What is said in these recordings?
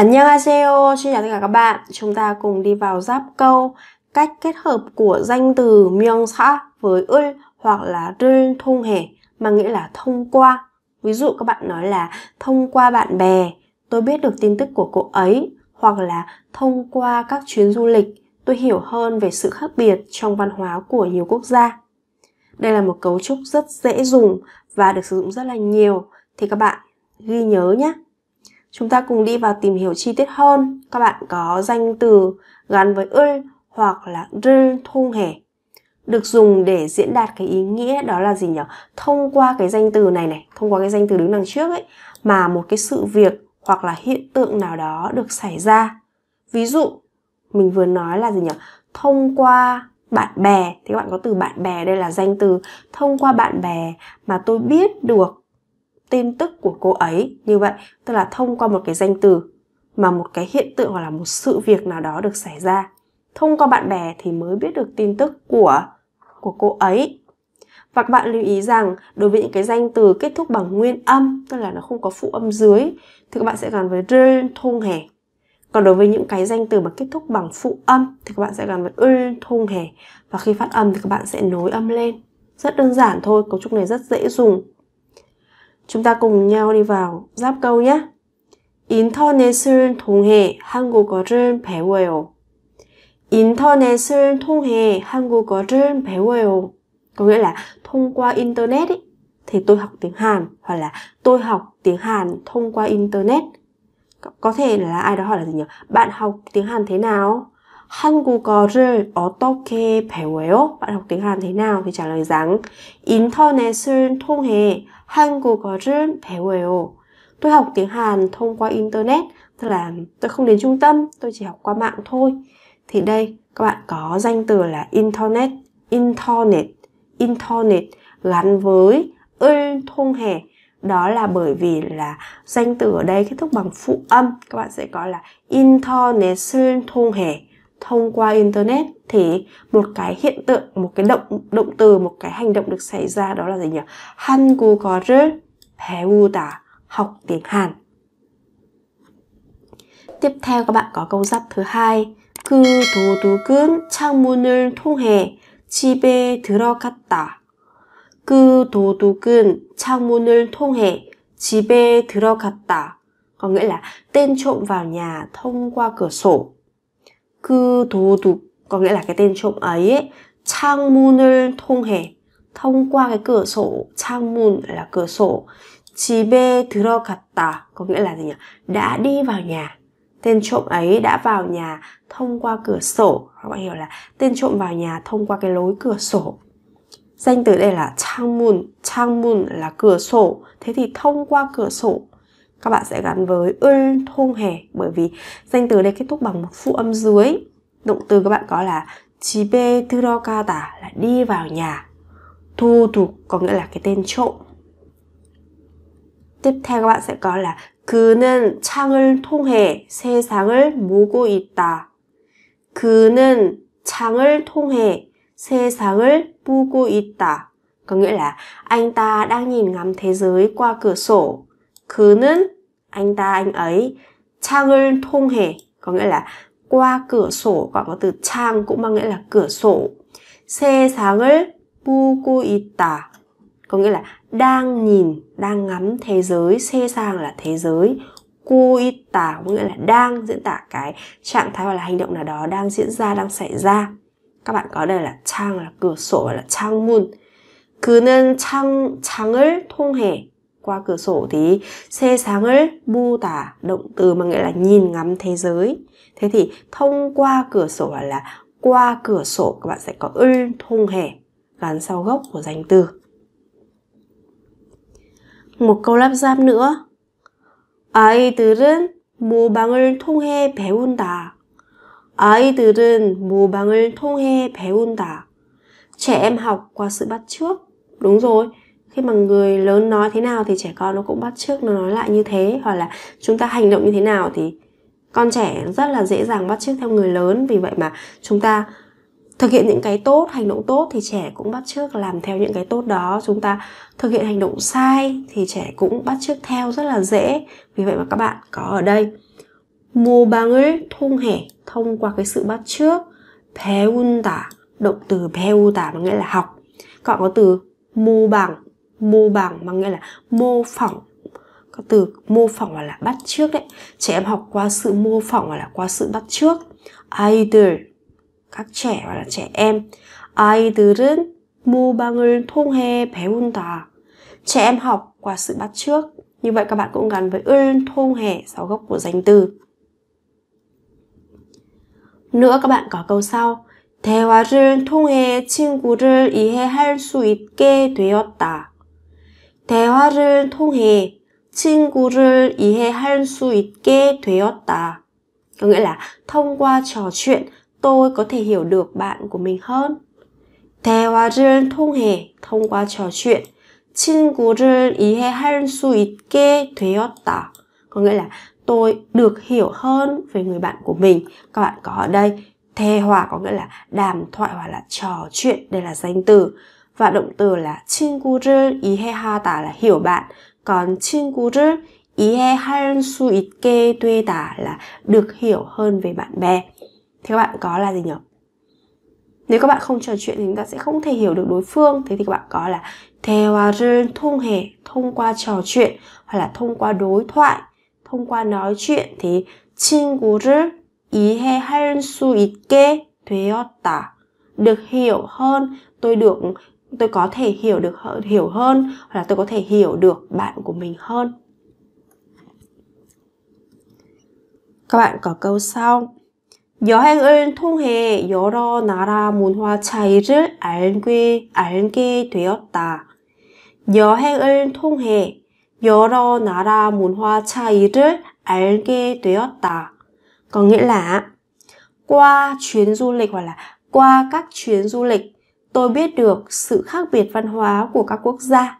안녕하세요, xin chào tất cả các bạn. Chúng ta cùng đi vào giáp câu cách kết hợp của danh từ xã với ư hoặc là rul thông hệ mà nghĩa là thông qua. Ví dụ các bạn nói là thông qua bạn bè, tôi biết được tin tức của cô ấy hoặc là thông qua các chuyến du lịch, tôi hiểu hơn về sự khác biệt trong văn hóa của nhiều quốc gia. Đây là một cấu trúc rất dễ dùng và được sử dụng rất là nhiều thì các bạn ghi nhớ nhé. Chúng ta cùng đi vào tìm hiểu chi tiết hơn. Các bạn có danh từ gắn với ư hoặc là rư thung hề được dùng để diễn đạt cái ý nghĩa đó là gì nhỉ? Thông qua cái danh từ này này, thông qua cái danh từ đứng đằng trước ấy mà một cái sự việc hoặc là hiện tượng nào đó được xảy ra. Ví dụ mình vừa nói là gì nhỉ? Thông qua bạn bè thì các bạn có từ bạn bè đây là danh từ thông qua bạn bè mà tôi biết được tin tức của cô ấy như vậy tức là thông qua một cái danh từ mà một cái hiện tượng hoặc là một sự việc nào đó được xảy ra thông qua bạn bè thì mới biết được tin tức của của cô ấy và các bạn lưu ý rằng đối với những cái danh từ kết thúc bằng nguyên âm tức là nó không có phụ âm dưới thì các bạn sẽ gắn với rơn thung hề còn đối với những cái danh từ mà kết thúc bằng phụ âm thì các bạn sẽ gắn với ơn thung hề và khi phát âm thì các bạn sẽ nối âm lên rất đơn giản thôi cấu trúc này rất dễ dùng Chúng ta cùng nhau đi vào giáp câu nhé. 인터넷을 통해 한국어를 배워요. 인터넷을 통해 한국어를 배워요. Có nghĩa là thông qua internet ý, thì tôi học tiếng Hàn hoặc là tôi học tiếng Hàn thông qua internet. Có thể là ai đó hỏi là gì nhỉ? Bạn học tiếng Hàn thế nào? 한국어를 어떻게 배워요? Bạn học tiếng Hàn thế nào? Thì trả lời rằng 인터넷을 통해 한국어를 배워요. Tôi học tiếng Hàn thông qua internet, tức là tôi không đến trung tâm, tôi chỉ học qua mạng thôi. Thì đây các bạn có danh từ là internet, internet, internet gắn với ơi thông hề đó là bởi vì là danh từ ở đây kết thúc bằng phụ âm các bạn sẽ có là internet thông hề thông qua internet thì một cái hiện tượng một cái động động từ một cái hành động được xảy ra đó là gì nhỉ 한국어를 배우다 học tiếng Hàn tiếp theo các bạn có câu dắt thứ hai thủ thủ tú thông cắt tả. 그 도둑은 창문을 통해 집에 들어갔다 그 도둑은 창문을 통해 cắt tả. có nghĩa là tên trộm vào nhà thông qua cửa sổ 그 도둑 có nghĩa là cái tên trộm ấy, ấy 창문을 통해 thông qua cái cửa sổ 창문 là cửa sổ 집에 들어갔다 có nghĩa là gì nhỉ đã đi vào nhà tên trộm ấy đã vào nhà thông qua cửa sổ các bạn hiểu là tên trộm vào nhà thông qua cái lối cửa sổ danh từ đây là 창문, 창문 là cửa sổ. Thế thì thông qua cửa sổ các bạn sẽ gắn với ơn thôn hè bởi vì danh từ đây kết thúc bằng một phụ âm dưới động từ các bạn có là chibe tata là đi vào nhà thu thủ có nghĩa là cái tên trộm tiếp theo các bạn sẽ có là 그는 창을 통해 세상을 보고 있다. 그는 창을 통해 세상을 보고 있다. Có nghĩa là anh ta đang nhìn ngắm thế giới qua cửa sổ. 그는 anh ta anh ấy 창을 통해 có nghĩa là qua cửa sổ còn có từ trang cũng mang nghĩa là cửa sổ 세상을 보고 있다 có nghĩa là đang nhìn, đang ngắm thế giới, xê sang là thế giới, cô có nghĩa là đang diễn tả cái trạng thái hoặc là hành động nào đó đang diễn ra, đang xảy ra. Các bạn có đây là trang là cửa sổ là trang mun. 그는 창, 창을 통해 qua cửa sổ thì 세상을 보다 động từ mà nghĩa là nhìn ngắm thế giới thế thì thông qua cửa sổ là, là qua cửa sổ các bạn sẽ có 을 통해 gắn sau gốc của danh từ một câu lắp ráp nữa 아이들은 모방을 통해 배운다 아이들은 모방을 통해 배운다 trẻ em học qua sự bắt chước đúng rồi khi mà người lớn nói thế nào thì trẻ con nó cũng bắt chước nó nói lại như thế hoặc là chúng ta hành động như thế nào thì con trẻ rất là dễ dàng bắt chước theo người lớn vì vậy mà chúng ta thực hiện những cái tốt hành động tốt thì trẻ cũng bắt chước làm theo những cái tốt đó chúng ta thực hiện hành động sai thì trẻ cũng bắt chước theo rất là dễ vì vậy mà các bạn có ở đây mua 방을 통해 thông qua cái sự bắt chước 배운다 động từ 배우다 nó nghĩa là học còn có từ mua bằng mô bằng mà nghĩa là mô phỏng có từ mô phỏng hoặc là bắt trước đấy trẻ em học qua sự mô phỏng hoặc là qua sự bắt trước 아이들 các trẻ hoặc là trẻ em 아이들은 모방을 통해 배운다 trẻ em học qua sự bắt trước như vậy các bạn cũng gắn với ơn thông hẻ sau gốc của danh từ nữa các bạn có câu sau 대화를 통해 친구를 이해할 수 있게 되었다 대화를 통해 친구를 이해할 수 있게 되었다. Có nghĩa là thông qua trò chuyện tôi có thể hiểu được bạn của mình hơn. 대화를 통해 thông qua trò chuyện 친구를 이해할 수 있게 되었다. Có nghĩa là tôi được hiểu hơn về người bạn của mình. Các bạn có ở đây, 대화 có nghĩa là đàm thoại hoặc là trò chuyện, đây là danh từ và động từ là 친구를 이해하다 là hiểu bạn. Còn 친구를 이해할 수 있게 되다 là được hiểu hơn về bạn bè. Thì các bạn có là gì nhỉ? Nếu các bạn không trò chuyện thì chúng ta sẽ không thể hiểu được đối phương. Thế thì các bạn có là 대화를 통해 thông qua trò chuyện hoặc là thông qua đối thoại, thông qua nói chuyện thì 친구를 이해할 수 있게 되었다. Được hiểu hơn, tôi được tôi có thể hiểu được hiểu hơn hoặc là tôi có thể hiểu được bạn của mình hơn các bạn có câu sau 여행을 통해 여러 나라 문화 차이를 알게, 알게 되었다. 여행을 통해 여러 나라 문화 차이를 알게 되었다. Có nghĩa là qua chuyến du lịch hoặc là qua các chuyến du lịch tôi biết được sự khác biệt văn hóa của các quốc gia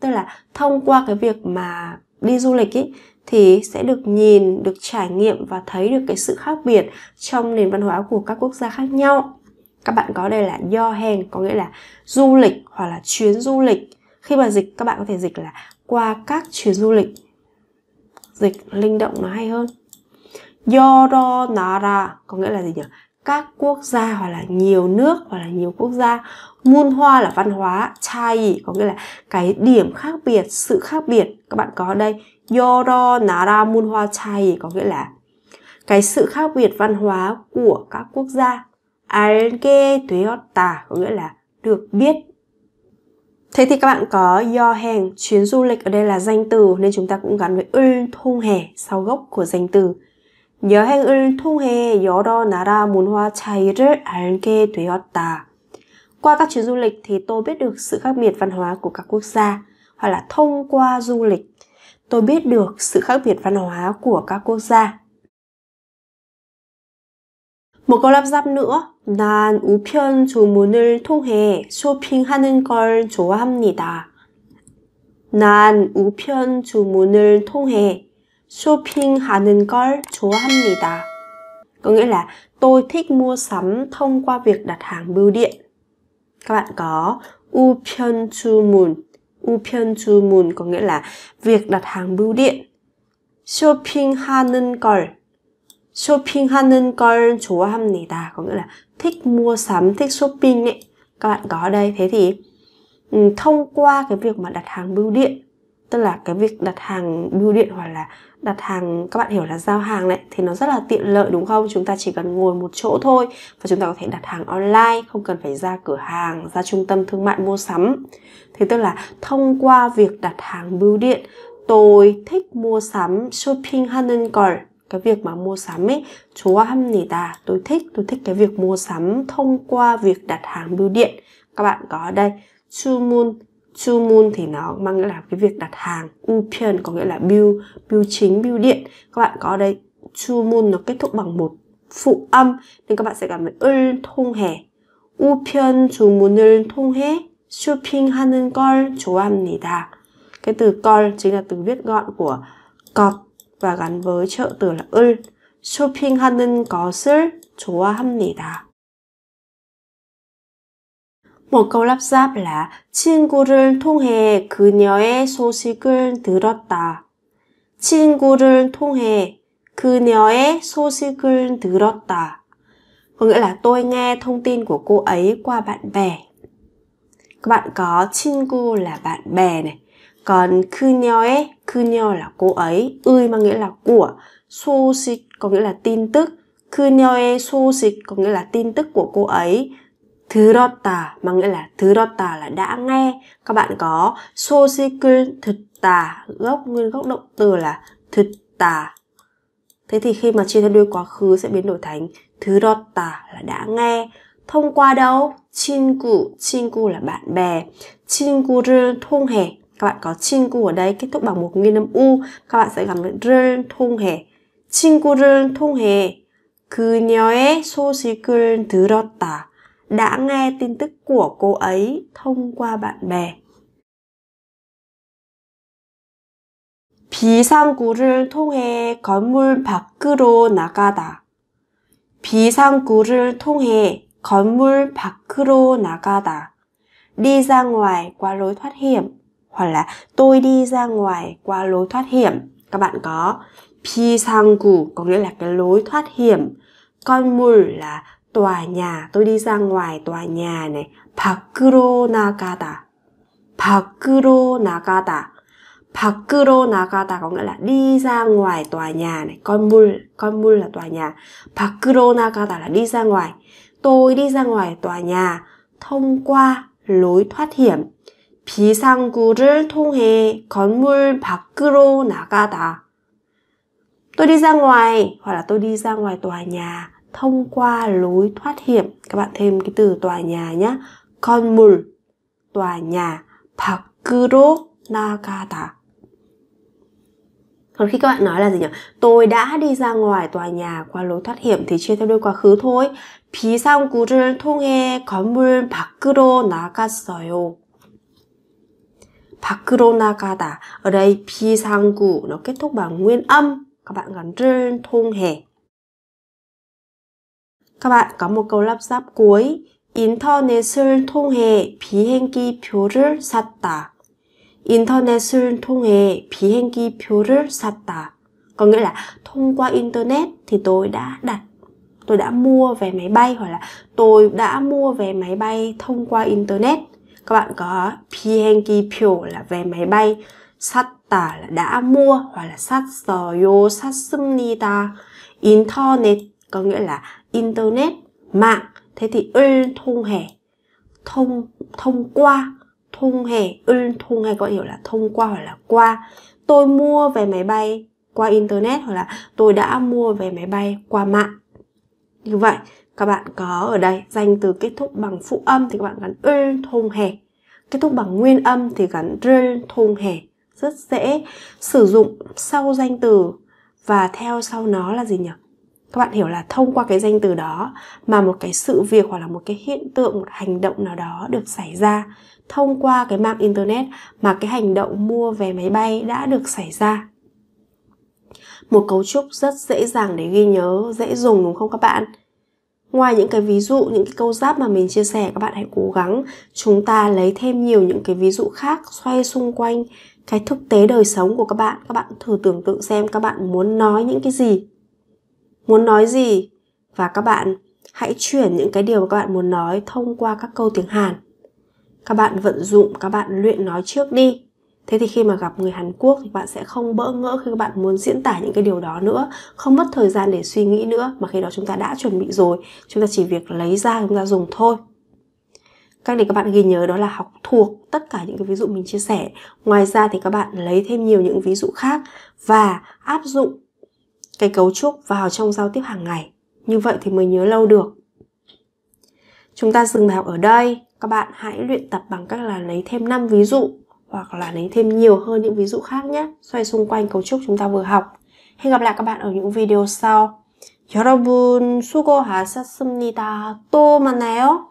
tức là thông qua cái việc mà đi du lịch ý, thì sẽ được nhìn được trải nghiệm và thấy được cái sự khác biệt trong nền văn hóa của các quốc gia khác nhau các bạn có đây là do hèn có nghĩa là du lịch hoặc là chuyến du lịch khi mà dịch các bạn có thể dịch là qua các chuyến du lịch dịch linh động nó hay hơn do ro nara có nghĩa là gì nhỉ các quốc gia hoặc là nhiều nước hoặc là nhiều quốc gia môn hoa là văn hóa chai có nghĩa là cái điểm khác biệt sự khác biệt các bạn có đây yoro nara mun hoa chai có nghĩa là cái sự khác biệt văn hóa của các quốc gia alge 되었다 có nghĩa là được biết Thế thì các bạn có do hàng chuyến du lịch ở đây là danh từ nên chúng ta cũng gắn với ul thung hè sau gốc của danh từ 여행을 통해 여러 나라 문화 차이를 알게 되었다. Qua các chuyến du lịch thì tôi biết được sự khác biệt văn hóa của các quốc gia hoặc là thông qua du lịch tôi biết được sự khác biệt văn hóa của các quốc gia. Một câu lắp ráp nữa. 난 우편 주문을 통해 쇼핑하는 걸 좋아합니다. 난 우편 주문을 통해 Shopping shopping하는 걸 좋아합니다. Có nghĩa là tôi thích mua sắm thông qua việc đặt hàng bưu điện. Các bạn có 우편 주문. 우편 주문 có nghĩa là việc đặt hàng bưu điện. Shopping 쇼핑하는 걸 쇼핑하는 걸 좋아합니다. Có nghĩa là thích mua sắm, thích shopping ấy. Các bạn có ở đây. Thế thì thông qua cái việc mà đặt hàng bưu điện tức là cái việc đặt hàng bưu điện hoặc là đặt hàng các bạn hiểu là giao hàng đấy thì nó rất là tiện lợi đúng không chúng ta chỉ cần ngồi một chỗ thôi và chúng ta có thể đặt hàng online không cần phải ra cửa hàng ra trung tâm thương mại mua sắm thì tức là thông qua việc đặt hàng bưu điện tôi thích mua sắm shopping 하는 걸 cái việc mà mua sắm ấy chú nỉ ta tôi thích tôi thích cái việc mua sắm thông qua việc đặt hàng bưu điện các bạn có đây 주문 Chu Moon thì nó mang nghĩa là cái việc đặt hàng Upian có nghĩa là bill bill chính, bill điện Các bạn có đây Chu Moon nó kết thúc bằng một phụ âm Nên các bạn sẽ cảm thấy 을 통해 우편 주문을 통해 쇼핑하는 걸 좋아합니다 Cái từ call chính là từ viết gọn của cọt và gắn với trợ từ là 을 쇼핑하는 것을 좋아합니다 một câu lắp ráp là 친구를 통해 그녀의 소식을 들었다. 친구를 통해 그녀의 소식을 들었다. Có nghĩa là tôi nghe thông tin của cô ấy qua bạn bè. Các bạn có 친구 là bạn bè này. Còn 그녀의, 그녀 là cô ấy, ơi mà nghĩa là của, 소식 có nghĩa là tin tức, 그녀의 소식 có nghĩa là tin tức của cô ấy, 들었다 mà nghĩa là 들었다 là đã nghe các bạn có 소식을 듣다 gốc nguyên gốc động từ là 듣다 thế thì khi mà chia theo đuôi quá khứ sẽ biến đổi thành 들었다 là đã nghe thông qua đâu 친구 친구 là bạn bè 친구를 통해 các bạn có 친구 ở đây kết thúc bằng một nguyên âm u các bạn sẽ gặp rơn 통해 친구를 통해 그녀의 소식을 들었다 đã nghe tin tức của cô ấy thông qua bạn bè. 비상구를 통해 건물 밖으로 나가다. 비상구를 통해 건물 밖으로 나가다. đi ra ngoài qua lối thoát hiểm hoặc là tôi đi ra ngoài qua lối thoát hiểm. Các bạn có 비상구 có nghĩa là cái lối thoát hiểm. 건물 là tòa nhà tôi đi ra ngoài tòa nhà này 밖으로 나가다 밖으로 나가다 밖으로 나가다 có nghĩa là đi ra ngoài tòa nhà này con mul con mul là tòa nhà 밖으로 나가다 là đi ra ngoài tôi đi ra ngoài tòa nhà thông qua lối thoát hiểm 비상구를 통해 건물 밖으로 나가다 tôi đi ra ngoài hoặc là tôi đi ra ngoài tòa nhà thông qua lối thoát hiểm các bạn thêm cái từ tòa nhà nhé 건물 tòa nhà 밖으로 나가다 còn khi các bạn nói là gì nhỉ? Tôi đã đi ra ngoài tòa nhà qua lối thoát hiểm thì chia theo đuôi quá khứ thôi. 비상구를 통해 건물 밖으로 나갔어요. 밖으로 나가다. Ở đây 비상구 nó kết thúc bằng nguyên âm. Các bạn gắn trên thông hề. Các bạn có một câu lắp ráp cuối internet을 통해 비행기 표를 샀다. internet을 통해 비행기 표를 샀다. Có nghĩa là thông qua internet thì tôi đã đặt tôi đã mua vé máy bay hoặc là tôi đã mua vé máy bay thông qua internet. Các bạn có 비행기 표 là vé máy bay, 샀다 là đã mua hoặc là 샀어요, 샀습니다. internet có nghĩa là internet mạng thế thì ul thông hề thông thông qua thông hề ul thông hay có hiểu là thông qua hoặc là qua tôi mua về máy bay qua internet hoặc là tôi đã mua về máy bay qua mạng như vậy các bạn có ở đây danh từ kết thúc bằng phụ âm thì các bạn gắn ul thông hề kết thúc bằng nguyên âm thì gắn rl thông hề rất dễ sử dụng sau danh từ và theo sau nó là gì nhỉ các bạn hiểu là thông qua cái danh từ đó mà một cái sự việc hoặc là một cái hiện tượng một hành động nào đó được xảy ra thông qua cái mạng internet mà cái hành động mua vé máy bay đã được xảy ra một cấu trúc rất dễ dàng để ghi nhớ dễ dùng đúng không các bạn ngoài những cái ví dụ những cái câu giáp mà mình chia sẻ các bạn hãy cố gắng chúng ta lấy thêm nhiều những cái ví dụ khác xoay xung quanh cái thực tế đời sống của các bạn các bạn thử tưởng tượng xem các bạn muốn nói những cái gì muốn nói gì và các bạn hãy chuyển những cái điều mà các bạn muốn nói thông qua các câu tiếng Hàn. Các bạn vận dụng, các bạn luyện nói trước đi. Thế thì khi mà gặp người Hàn Quốc thì bạn sẽ không bỡ ngỡ khi các bạn muốn diễn tả những cái điều đó nữa, không mất thời gian để suy nghĩ nữa mà khi đó chúng ta đã chuẩn bị rồi, chúng ta chỉ việc lấy ra chúng ta dùng thôi. Cách để các bạn ghi nhớ đó là học thuộc tất cả những cái ví dụ mình chia sẻ. Ngoài ra thì các bạn lấy thêm nhiều những ví dụ khác và áp dụng cái cấu trúc vào trong giao tiếp hàng ngày như vậy thì mới nhớ lâu được chúng ta dừng bài học ở đây các bạn hãy luyện tập bằng cách là lấy thêm 5 ví dụ hoặc là lấy thêm nhiều hơn những ví dụ khác nhé xoay xung quanh cấu trúc chúng ta vừa học hẹn gặp lại các bạn ở những video sau 여러분 수고하셨습니다. 또 만나요.